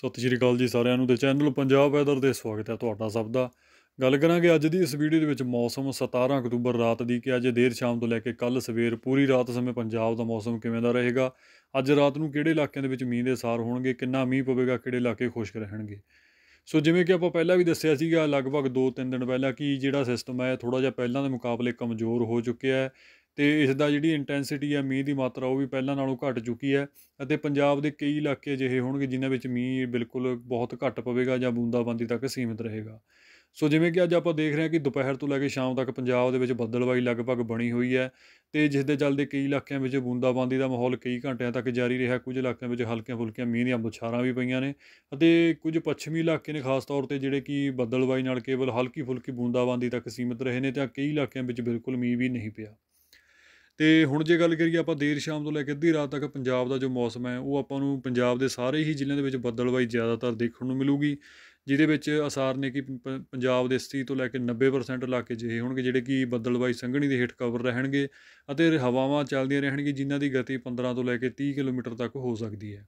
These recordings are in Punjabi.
ਸਤਿ ਸ਼੍ਰੀ ਅਕਾਲ ਜੀ ਸਾਰਿਆਂ ਨੂੰ ਤੇ ਚੈਨਲ ਪੰਜਾਬ ਵੈਦਰ ਤੇ ਸਵਾਗਤ ਹੈ ਤੁਹਾਡਾ ਸਭ ਦਾ ਗੱਲ ਕਰਾਂਗੇ ਅੱਜ ਦੀ ਇਸ ਵੀਡੀਓ ਦੇ ਵਿੱਚ ਮੌਸਮ 17 ਅਕਤੂਬਰ ਰਾਤ ਦੀ ਕਿ ਅੱਜ ਦੇਰ ਸ਼ਾਮ ਤੋਂ ਲੈ ਕੇ ਕੱਲ ਸਵੇਰ ਪੂਰੀ ਰਾਤ ਸਮੇਂ ਪੰਜਾਬ ਦਾ ਮੌਸਮ ਕਿਵੇਂ ਦਾ ਰਹੇਗਾ ਅੱਜ ਰਾਤ ਨੂੰ ਕਿਹੜੇ ਇਲਾਕਿਆਂ ਦੇ ਵਿੱਚ ਮੀਂਹ ਦੇ ਸਾਰ ਹੋਣਗੇ ਕਿੰਨਾ ਮੀਂਹ ਪਵੇਗਾ ਕਿਹੜੇ ਇਲਾਕੇ ਖੁਸ਼ਕ ਰਹਿਣਗੇ ਸੋ ਜਿਵੇਂ ਕਿ ਆਪਾਂ ਪਹਿਲਾਂ ਵੀ ਦੱਸਿਆ ਸੀਗਾ ਲਗਭਗ 2-3 ਦਿਨ ਪਹਿਲਾਂ ਕਿ ਜਿਹੜਾ ਸਿਸਟਮ ਹੈ ਥੋੜਾ ਜਿਹਾ ਪਹਿਲਾਂ ਦੇ ਮੁਕਾਬਲੇ ਕਮਜ਼ੋਰ ਹੋ ਚੁੱਕਿਆ ਹੈ ਤੇ ਇਸ ਦਾ ਜਿਹੜੀ ਇੰਟੈਂਸਿਟੀ ਹੈ ਮੀਂਹ ਦੀ ਮਾਤਰਾ ਉਹ ਵੀ ਪਹਿਲਾਂ ਨਾਲੋਂ ਘਟ ਚੁੱਕੀ ਹੈ ਅਤੇ ਪੰਜਾਬ ਦੇ ਕਈ ਇਲਾਕੇ ਅਜਿਹੇ ਹੋਣਗੇ ਜਿਨ੍ਹਾਂ ਵਿੱਚ ਮੀਂਹ ਬਿਲਕੁਲ ਬਹੁਤ ਘੱਟ ਪਵੇਗਾ ਜਾਂ ਬੂੰਦਾਬਾਂਦੀ ਤੱਕ ਸੀਮਿਤ ਰਹੇਗਾ ਸੋ ਜਿਵੇਂ ਕਿ ਅੱਜ ਆਪਾਂ ਦੇਖ ਰਹੇ ਹਾਂ ਕਿ ਦੁਪਹਿਰ ਤੋਂ ਲੈ ਕੇ ਸ਼ਾਮ ਤੱਕ ਪੰਜਾਬ ਦੇ ਵਿੱਚ ਬੱਦਲਵਾਈ ਲਗਭਗ ਬਣੀ ਹੋਈ ਹੈ ਤੇ ਜਿਸ ਦੇ ਚੱਲਦੇ ਕਈ ਇਲਾਕਿਆਂ ਵਿੱਚ ਬੂੰਦਾਬਾਂਦੀ ਦਾ ਮਾਹੌਲ ਕਈ ਘੰਟਿਆਂ ਤੱਕ ਜਾਰੀ ਰਿਹਾ ਕੁਝ ਇਲਾਕਿਆਂ ਵਿੱਚ ਹਲਕੀਆਂ-ਫੁਲਕੀਆਂ ਮੀਂਹ ਦੀਆਂ ਬੁਛਾਰਾਂ ਵੀ ਪਈਆਂ ਨੇ ਅਤੇ ਕੁਝ ਪੱਛਮੀ ਇਲਾਕੇ ਨੇ ਖਾਸ ਤੌਰ ਤੇ ਜਿਹੜੇ ਕਿ ਬੱਦਲਵਾਈ ਨਾਲ ਕੇਵਲ ਹਲਕੀ-ਫੁਲਕੀ ਬੂੰਦਾਬਾਂਦੀ ਤੱਕ ਸੀਮਿਤ ਰਹੇ ਨੇ ਤੇ ਕਈ ਇਲਾਕਿਆਂ ਵਿੱਚ ਬਿਲਕੁਲ ਮੀਂਹ ਵੀ ਨਹੀਂ ਪਿਆ ਤੇ ਹੁਣ ਜੇ ਗੱਲ ਕਰੀਏ ਆਪਾਂ ਦੇਰ ਸ਼ਾਮ ਤੋਂ ਲੈ ਕੇ ਅੱਧੀ ਰਾਤ ਤੱਕ ਪੰਜਾਬ ਦਾ ਜੋ ਮੌਸਮ ਹੈ ਉਹ ਆਪਾਂ ਨੂੰ ਪੰਜਾਬ ਦੇ ਸਾਰੇ ਹੀ ਜ਼ਿਲ੍ਹਿਆਂ ਦੇ ਵਿੱਚ ਬੱਦਲਵਾਈ ਜ਼ਿਆਦਾਤਰ ਦੇਖਣ ਨੂੰ ਮਿਲੂਗੀ ਜਿਹਦੇ ਵਿੱਚ ਅਸਾਰ ਨੇ ਕਿ ਪੰਜਾਬ ਦੇ 80 ਤੋਂ ਲੈ ਕੇ 90% ਇਲਾਕੇ ਜਿਹੇ ਹੋਣਗੇ ਜਿਹੜੇ ਕਿ ਬੱਦਲਬਾਈ ਸੰਘਣੀ ਦੇ ਹੇਠ ਕਵਰ ਰਹਿਣਗੇ ਅਤੇ ਹਵਾਵਾਂ ਚੱਲਦੀਆਂ ਰਹਿਣਗੀਆਂ ਜਿਨ੍ਹਾਂ ਦੀ ਗਤੀ 15 ਤੋਂ ਲੈ ਕੇ 30 ਕਿਲੋਮੀਟਰ ਤੱਕ ਹੋ ਸਕਦੀ ਹੈ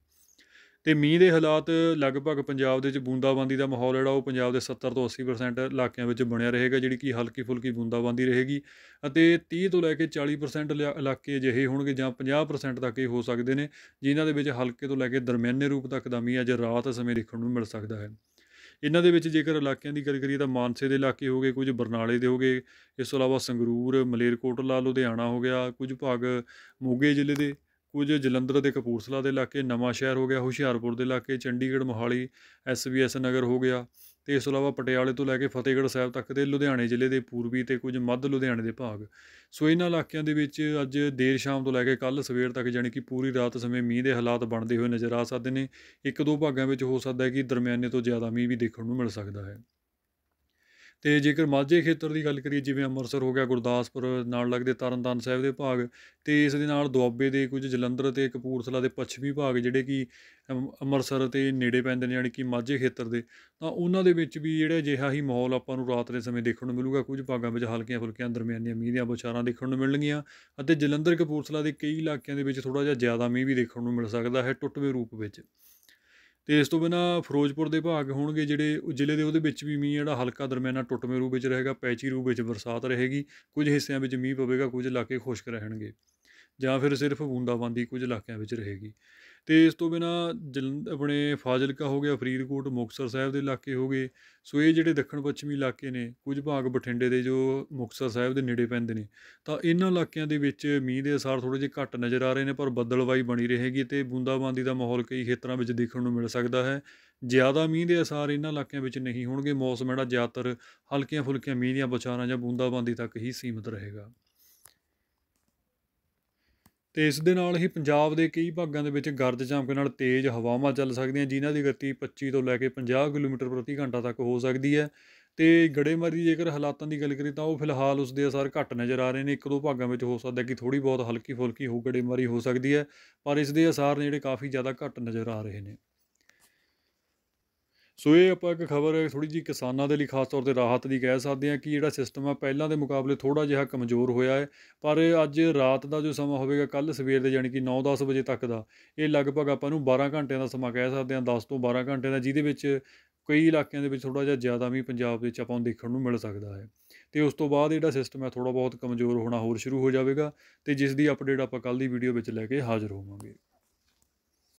ਤੇ ਮੀਂਹ ਦੇ ਹਾਲਾਤ ਲਗਭਗ ਪੰਜਾਬ ਦੇ ਵਿੱਚ ਬੂੰਦਾਬਾਂਦੀ ਦਾ ਮਾਹੌਲ ਜਿਹੜਾ ਉਹ ਪੰਜਾਬ ਦੇ 70 ਤੋਂ 80% ਇਲਾਕਿਆਂ ਵਿੱਚ ਬਣਿਆ ਰਹੇਗਾ ਜਿਹੜੀ ਕਿ ਹਲਕੀ ਫੁਲਕੀ ਬੂੰਦਾਬਾਂਦੀ ਰਹੇਗੀ ਅਤੇ 30 ਤੋਂ ਲੈ ਕੇ 40% ਇਲਾਕੇ ਅਜਿਹੇ ਹੋਣਗੇ ਜਾਂ 50% ਤੱਕ ਇਹ ਹੋ ਸਕਦੇ ਨੇ ਜਿਨ੍ਹਾਂ ਦੇ ਵਿੱਚ ਹਲਕੇ ਤੋਂ ਲੈ ਕੇ ਦਰਮਿਆਨੇ ਰੂਪ ਤੱਕ ਦਾ ਮੀਂਹ ਅੱਜ ਰਾਤ ਸਮੇਂ ਦੇਖਣ ਨੂੰ ਮਿਲ ਸਕਦਾ ਹੈ ਇਹਨਾਂ ਦੇ ਵਿੱਚ ਜੇਕਰ ਇਲਾਕਿਆਂ ਦੀ ਗੱਲ ਕਰੀਏ ਤਾਂ ਮਾਨਸੇ ਦੇ ਇਲਾਕੇ ਹੋਗੇ ਕੁਝ ਬਰਨਾਲੇ ਦੇ ਹੋਗੇ ਇਸ ਤੋਂ ਇਲਾਵਾ ਸੰਗਰੂਰ ਮਲੇਰਕੋਟਲਾ ਲੁਧਿਆਣਾ ਹੋ ਗਿਆ ਕੁਝ ਭਾਗ ਮੋਗੇ ਜ਼ਿਲ੍ਹੇ ਦੇ ਕੁਝ ਜਲੰਧਰ ਦੇ ਕਪੂਰਸਲਾ ਦੇ ਇਲਾਕੇ ਨਵਾਂ ਸ਼ਹਿਰ ਹੋ ਗਿਆ ਹੁਸ਼ਿਆਰਪੁਰ ਦੇ ਇਲਾਕੇ ਚੰਡੀਗੜ੍ਹ ਮੋਹਾਲੀ ਐਸਬੀਐਸ ਨਗਰ ਹੋ ਗਿਆ ਤੇ ਇਸ ਤੋਂ ਇਲਾਵਾ ਪਟਿਆਲੇ ਤੋਂ ਲੈ ਕੇ ਫਤਿਹਗੜ੍ਹ ਸਾਹਿਬ ਤੱਕ ਦੇ ਲੁਧਿਆਣੇ ਜ਼ਿਲ੍ਹੇ ਦੇ ਪੂਰਬੀ ਤੇ ਕੁਝ ਮੱਧ ਲੁਧਿਆਣੇ ਦੇ ਭਾਗ ਸੋ ਇਹਨਾਂ ਇਲਾਕਿਆਂ ਦੇ ਵਿੱਚ ਅੱਜ ਦੇਰ ਸ਼ਾਮ ਤੋਂ ਲੈ ਕੇ ਕੱਲ ਸਵੇਰ ਤੱਕ ਯਾਨੀ ਕਿ ਪੂਰੀ ਰਾਤ ਸਮੇਂ ਮੀਂਹ ਦੇ ਹਾਲਾਤ ਬਣਦੇ ਹੋਏ ਨਜ਼ਰ ਆ ਸਕਦੇ ਨੇ ਇੱਕ ਦੋ ਭਾਗਾਂ ਵਿੱਚ ਹੋ ਸਕਦਾ ਹੈ ਕਿ ਦਰਮਿਆਨੇ ਤੋਂ ਜ਼ਿਆਦਾ ਮੀਂਹ ਵੀ ਦੇਖਣ ਨੂੰ ਮਿਲ ਸਕਦਾ ਹੈ ਤੇ ਜੇਕਰ ਮਾਝੇ ਖੇਤਰ ਦੀ ਗੱਲ ਕਰੀਏ ਜਿਵੇਂ ਅੰਮ੍ਰਿਤਸਰ ਹੋ ਗਿਆ ਗੁਰਦਾਸਪੁਰ ਨਾਲ ਲੱਗਦੇ ਤਰਨਤਾਰਨ ਸਾਹਿਬ ਦੇ ਭਾਗ ਤੇ ਇਸ ਦੇ ਨਾਲ ਦੁਆਬੇ ਦੇ ਕੁਝ ਜਲੰਧਰ ਤੇ ਕਪੂਰਥਲਾ ਦੇ ਪੱਛਮੀ ਭਾਗ ਜਿਹੜੇ ਕਿ ਅੰਮ੍ਰਿਤਸਰ ਤੇ ਨੇੜੇ ਪੈਂਦੇ ਨੇ ਯਾਨੀ ਕਿ ਮਾਝੇ ਖੇਤਰ ਦੇ ਤਾਂ ਉਹਨਾਂ ਦੇ ਵਿੱਚ ਵੀ ਜਿਹੜਾ ਅਜਿਹਾ ਹੀ ਮਾਹੌਲ ਆਪਾਂ ਨੂੰ ਰਾਤ ਦੇ ਸਮੇਂ ਦੇਖਣ ਨੂੰ ਮਿਲੂਗਾ ਕੁਝ ਭਾਗਾਂ ਵਿੱਚ ਹਲਕੀਆਂ ਫੁਲਕੀਆਂ ਦਰਮਿਆਨੀਆਂ ਮੀਂਹ ਦੀਆਂ ਬੁਛਾਰਾਂ ਦੇਖਣ ਨੂੰ ਮਿਲਣਗੀਆਂ ਅਤੇ ਜਲੰਧਰ ਕਪੂਰਥਲਾ ਦੇ ਕਈ ਇਲਾਕਿਆਂ ਦੇ ਵਿੱਚ ਥੋੜਾ ਜਿਹਾ ਜ਼ਿਆਦਾ ਮੀਂਹ ਵੀ ਦੇਖਣ ਨੂੰ ਮਿਲ ਸਕਦਾ ਹੈ ਟੁੱਟਵੇਂ ਰੂਪ ਵਿੱਚ ਤੇ ਇਸ ਤੋਂ ਬਿਨਾ ਫਿਰੋਜ਼ਪੁਰ ਦੇ ਭਾਗ ਹੋਣਗੇ ਜਿਹੜੇ ਜ਼ਿਲ੍ਹੇ ਦੇ ਉਹਦੇ ਵਿੱਚ ਵੀ ਮੀਂਹ ਜਿਹੜਾ ਹਲਕਾ ਦਰਮਿਆਨਾ ਟੁੱਟਵੇਂ ਰੂਪ ਵਿੱਚ ਰਹੇਗਾ ਪੈਚੀ ਰੂਪ ਵਿੱਚ ਬਰਸਾਤ ਰਹੇਗੀ ਕੁਝ ਹਿੱਸਿਆਂ ਵਿੱਚ ਮੀਂਹ ਪਵੇਗਾ ਕੁਝ ਇਲਾਕੇ ਖੁਸ਼ਕ ਰਹਿਣਗੇ ਜਾਂ ਫਿਰ ਸਿਰਫ ਬੂੰਦਾਬਾਂਦੀ ਕੁਝ ਇਲਾਕਿਆਂ ਵਿੱਚ ਰਹੇਗੀ ਤੇ ਇਸ ਤੋਂ ਬਿਨਾ ਆਪਣੇ ਫਾਜ਼ਿਲਕਾ ਹੋ ਗਿਆ ਫਰੀਦਕੋਟ ਮੁਕਸਰ ਸਾਹਿਬ ਦੇ ਇਲਾਕੇ ਹੋ ਗਏ ਸੋ ਇਹ ਜਿਹੜੇ ਦੱਖਣ ਪੱਛਮੀ ਇਲਾਕੇ ਨੇ ਕੁਝ ਭਾਗ ਬਠਿੰਡੇ ਦੇ ਜੋ ਮੁਕਸਰ ਸਾਹਿਬ ਦੇ ਨੇੜੇ ਪੈਂਦੇ ਨੇ ਤਾਂ ਇਹਨਾਂ ਇਲਾਕਿਆਂ ਦੇ ਵਿੱਚ ਮੀਂਹ ਦੇ ਅਸਰ ਥੋੜੇ ਜਿਹਾ ਘੱਟ ਨਜ਼ਰ ਆ ਰਹੇ ਨੇ ਪਰ ਬੱਦਲਵਾਈ ਬਣੀ ਰਹੇਗੀ ਤੇ ਬੂੰਦਾਬਾਂਦੀ ਦਾ ਮਾਹੌਲ ਕਈ ਖੇਤਰਾਂ ਵਿੱਚ ਦੇਖਣ ਨੂੰ ਮਿਲ ਸਕਦਾ ਹੈ ਜ਼ਿਆਦਾ ਮੀਂਹ ਦੇ ਅਸਰ ਇਹਨਾਂ ਇਲਾਕਿਆਂ ਵਿੱਚ ਨਹੀਂ ਹੋਣਗੇ ਮੌਸਮ ਜਿਹੜਾ ਜ਼ਿਆਦਾਤਰ ਹਲਕੀਆਂ ਫੁਲਕੀਆਂ ਮੀਂਹ ਦੀਆਂ ਬਚਾਰਾਂ ਜਾਂ ਬੂੰਦਾਬਾਂਦੀ ਤੱਕ ਹੀ ਸੀਮਤ ਰਹੇਗਾ ਤੇ ਇਸ ਦੇ ਨਾਲ ਹੀ ਪੰਜਾਬ ਦੇ ਕਈ ਭਾਗਾਂ ਦੇ ਵਿੱਚ ਗਰਜ ਚਮਕ ਨਾਲ ਤੇਜ਼ ਹਵਾਵਾਂ ਚੱਲ ਸਕਦੀਆਂ ਜਿਨ੍ਹਾਂ ਦੀ ਗਤੀ 25 ਤੋਂ ਲੈ ਕੇ 50 ਕਿਲੋਮੀਟਰ ਪ੍ਰਤੀ ਘੰਟਾ ਤੱਕ ਹੋ ਸਕਦੀ ਹੈ ਤੇ ਗੜੇਮਾਰੀ ਜੇਕਰ ਹਾਲਾਤਾਂ ਦੀ ਗੱਲ ਕਰੀ ਤਾਂ ਉਹ ਫਿਲਹਾਲ ਉਸ ਦੇ ਅਸਰ ਘੱਟ ਨਜ਼ਰ ਆ ਰਹੇ ਨੇ ਇੱਕ ਦੋ ਭਾਗਾਂ ਵਿੱਚ ਹੋ ਸਕਦਾ ਕਿ ਥੋੜੀ ਬਹੁਤ ਹਲਕੀ ਫੁਲਕੀ ਹੋ ਗੜੇਮਾਰੀ ਹੋ ਸਕਦੀ ਹੈ ਪਰ ਇਸ ਦੇ ਅਸਰ ਨੇ ਜਿਹੜੇ ਕਾਫੀ ਜ਼ਿਆਦਾ ਘੱਟ ਨਜ਼ਰ ਆ ਰਹੇ ਨੇ ਸੋ ਇਹ ਆਪਾਂ ਇੱਕ ਖਬਰ ਥੋੜੀ ਜੀ ਕਿਸਾਨਾਂ ਦੇ ਲਈ ਖਾਸ ਤੌਰ ਤੇ ਰਾਹਤ ਦੀ ਕਹਿ ਸਕਦੇ ਹਾਂ ਕਿ ਜਿਹੜਾ ਸਿਸਟਮ ਆ ਪਹਿਲਾਂ ਦੇ ਮੁਕਾਬਲੇ ਥੋੜਾ ਜਿਹਾ ਕਮਜ਼ੋਰ ਹੋਇਆ ਹੈ ਪਰ ਅੱਜ ਰਾਤ ਦਾ ਜੋ ਸਮਾਂ ਹੋਵੇਗਾ ਕੱਲ ਸਵੇਰ ਦੇ ਯਾਨੀ ਕਿ 9-10 ਵਜੇ ਤੱਕ ਦਾ ਇਹ ਲਗਭਗ ਆਪਾਂ ਨੂੰ 12 ਘੰਟਿਆਂ ਦਾ ਸਮਾਂ ਕਹਿ ਸਕਦੇ ਹਾਂ 10 ਤੋਂ 12 ਘੰਟਿਆਂ ਦਾ ਜਿਹਦੇ ਵਿੱਚ ਕਈ ਇਲਾਕਿਆਂ ਦੇ ਵਿੱਚ ਥੋੜਾ ਜਿਹਾ ਜ਼ਿਆਦਾ ਵੀ ਪੰਜਾਬ ਦੇ ਵਿੱਚ ਆਪਾਂ ਨੂੰ ਦੇਖਣ ਨੂੰ ਮਿਲ ਸਕਦਾ ਹੈ ਤੇ ਉਸ ਤੋਂ ਬਾਅਦ ਜਿਹੜਾ ਸਿਸਟਮ ਹੈ ਥੋੜਾ ਬਹੁਤ ਕਮਜ਼ੋਰ ਹੋਣਾ ਹੋਰ ਸ਼ੁਰੂ ਹੋ ਜਾਵੇਗਾ ਤੇ ਜਿਸ ਦੀ ਅਪਡੇਟ ਆਪਾਂ ਕੱਲ ਦੀ ਵੀਡੀਓ ਵਿੱਚ ਲੈ ਕੇ ਹਾਜ਼ਰ ਹੋਵਾਂਗੇ